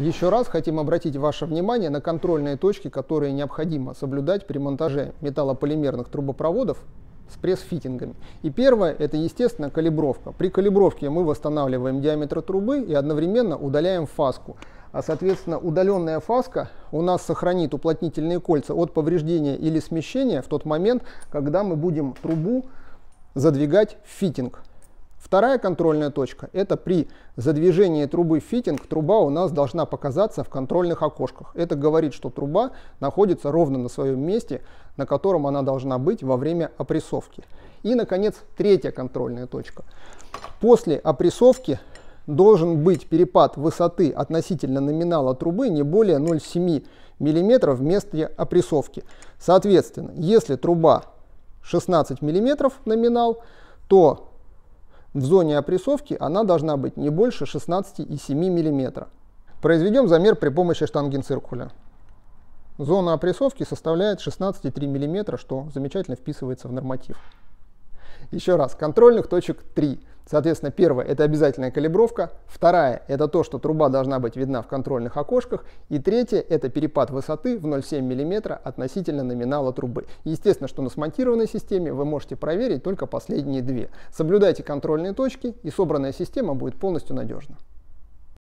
Еще раз хотим обратить ваше внимание на контрольные точки, которые необходимо соблюдать при монтаже металлополимерных трубопроводов с пресс-фитингами. И первое – это, естественно, калибровка. При калибровке мы восстанавливаем диаметр трубы и одновременно удаляем фаску. А, соответственно, удаленная фаска у нас сохранит уплотнительные кольца от повреждения или смещения в тот момент, когда мы будем трубу задвигать в фитинг. Вторая контрольная точка – это при задвижении трубы в фитинг труба у нас должна показаться в контрольных окошках. Это говорит, что труба находится ровно на своем месте, на котором она должна быть во время опрессовки. И, наконец, третья контрольная точка. После опрессовки должен быть перепад высоты относительно номинала трубы не более 0,7 мм в месте опрессовки. Соответственно, если труба 16 мм номинал, то в зоне опрессовки она должна быть не больше 16,7 мм. Произведем замер при помощи штангенциркуля. Зона опрессовки составляет 16,3 мм, что замечательно вписывается в норматив. Еще раз, контрольных точек 3. Соответственно, первое – это обязательная калибровка, вторая – это то, что труба должна быть видна в контрольных окошках, и третье – это перепад высоты в 0,7 мм относительно номинала трубы. Естественно, что на смонтированной системе вы можете проверить только последние две. Соблюдайте контрольные точки, и собранная система будет полностью надежна.